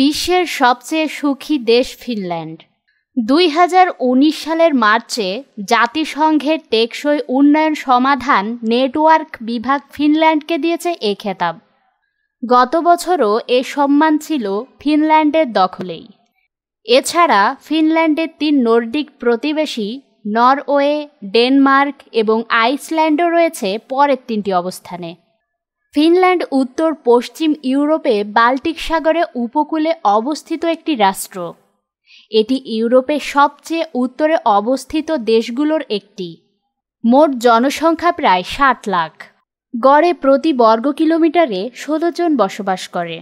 বিশ্বের সবচেয়ে সুখী দেশ ফিনল্যান্ড দুই হাজার উনিশ সালের মার্চে জাতিসংঘের টেকসই উন্নয়ন সমাধান নেটওয়ার্ক বিভাগ ফিনল্যান্ডকে দিয়েছে এ খেতাব গত বছরও এ সম্মান ছিল ফিনল্যান্ডের দখলেই এছাড়া ফিনল্যান্ডের তিন নর্ডিক প্রতিবেশী নরওয়ে ডেনমার্ক এবং আইসল্যান্ডও রয়েছে পরের তিনটি অবস্থানে ফিনল্যান্ড উত্তর পশ্চিম ইউরোপে বাল্টিক সাগরে উপকূলে অবস্থিত একটি রাষ্ট্র এটি ইউরোপের সবচেয়ে উত্তরে অবস্থিত দেশগুলোর একটি মোট জনসংখ্যা প্রায় ষাট লাখ গড়ে প্রতি বর্গ কিলোমিটারে ষোলো জন বসবাস করে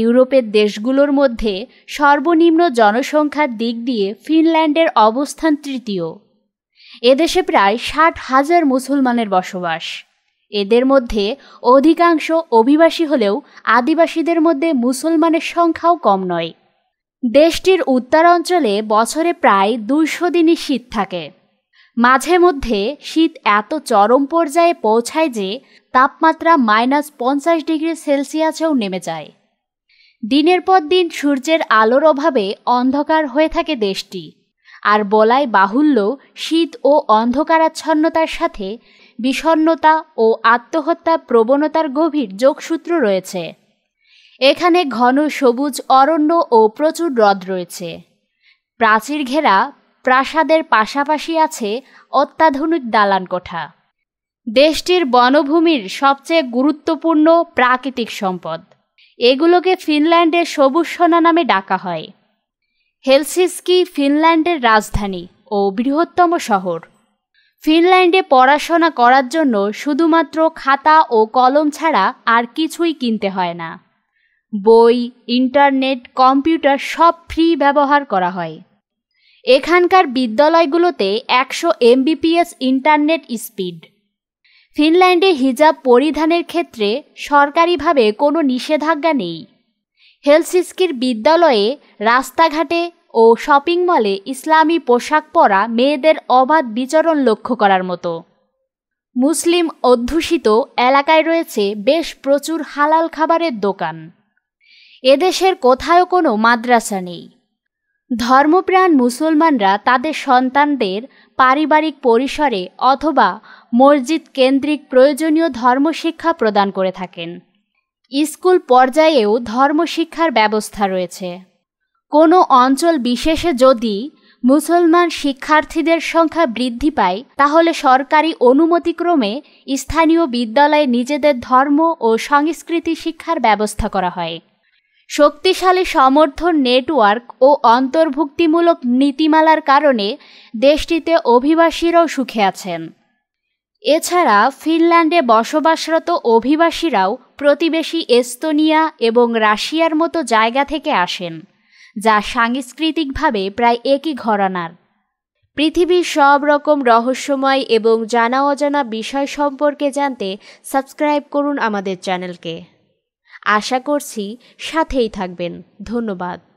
ইউরোপের দেশগুলোর মধ্যে সর্বনিম্ন জনসংখ্যার দিক দিয়ে ফিনল্যান্ডের অবস্থান তৃতীয় এদেশে প্রায় ষাট হাজার মুসলমানের বসবাস এদের মধ্যে অধিকাংশ অভিবাসী হলেও আদিবাসীদের মধ্যে মুসলমানের সংখ্যাও কম নয় দেশটির উত্তরাঞ্চলে বছরে প্রায় দুইশো দিনই শীত থাকে মাঝে মধ্যে শীত এত চরম পর্যায়ে পৌঁছায় যে তাপমাত্রা মাইনাস পঞ্চাশ ডিগ্রি সেলসিয়াসেও নেমে যায় দিনের পর দিন সূর্যের আলোর অভাবে অন্ধকার হয়ে থাকে দেশটি আর বলায় বাহুল্য শীত ও অন্ধকারাচ্ছন্নতার সাথে বিষণ্নতা ও আত্মহত্যা প্রবণতার গভীর যোগসূত্র রয়েছে এখানে ঘন সবুজ অরণ্য ও প্রচুর হ্রদ রয়েছে প্রাচীর ঘেরা প্রাসাদের পাশাপাশি আছে অত্যাধুনিক দালান কোঠা দেশটির বনভূমির সবচেয়ে গুরুত্বপূর্ণ প্রাকৃতিক সম্পদ এগুলোকে ফিনল্যান্ডের সবুজ সোনা নামে ডাকা হয় হেলসিস্কি ফিনল্যান্ডের রাজধানী ও বৃহত্তম শহর ফিনল্যান্ডে পড়াশোনা করার জন্য শুধুমাত্র খাতা ও কলম ছাড়া আর কিছুই কিনতে হয় না বই ইন্টারনেট কম্পিউটার সব ফ্রি ব্যবহার করা হয় এখানকার বিদ্যালয়গুলোতে একশো এমবিপিএস ইন্টারনেট স্পিড ফিনল্যান্ডে হিজাব পরিধানের ক্ষেত্রে সরকারিভাবে কোনো নিষেধাজ্ঞা নেই হেলসিস্কির বিদ্যালয়ে রাস্তাঘাটে ও শপিং মলে ইসলামী পোশাক পরা মেয়েদের অবাধ বিচরণ লক্ষ্য করার মতো মুসলিম অধ্যুষিত এলাকায় রয়েছে বেশ প্রচুর হালাল খাবারের দোকান এদেশের কোথাও কোনো মাদ্রাসা নেই ধর্মপ্রাণ মুসলমানরা তাদের সন্তানদের পারিবারিক পরিসরে অথবা মসজিদ কেন্দ্রিক প্রয়োজনীয় ধর্মশিক্ষা প্রদান করে থাকেন স্কুল পর্যায়েও ধর্মশিক্ষার ব্যবস্থা রয়েছে কোনো অঞ্চল বিশেষে যদি মুসলমান শিক্ষার্থীদের সংখ্যা বৃদ্ধি পায় তাহলে সরকারি অনুমতিক্রমে স্থানীয় বিদ্যালয়ে নিজেদের ধর্ম ও সংস্কৃতি শিক্ষার ব্যবস্থা করা হয় শক্তিশালী সমর্থন নেটওয়ার্ক ও অন্তর্ভুক্তিমূলক নীতিমালার কারণে দেশটিতে অভিবাসীরাও সুখে আছেন এছাড়া ফিনল্যান্ডে বসবাসরত অভিবাসীরাও প্রতিবেশী এস্তোনিয়া এবং রাশিয়ার মতো জায়গা থেকে আসেন যা সাংস্কৃতিকভাবে প্রায় একই ঘরানার পৃথিবীর সব রকম রহস্যময় এবং জানা অজানা বিষয় সম্পর্কে জানতে সাবস্ক্রাইব করুন আমাদের চ্যানেলকে আশা করছি সাথেই থাকবেন ধন্যবাদ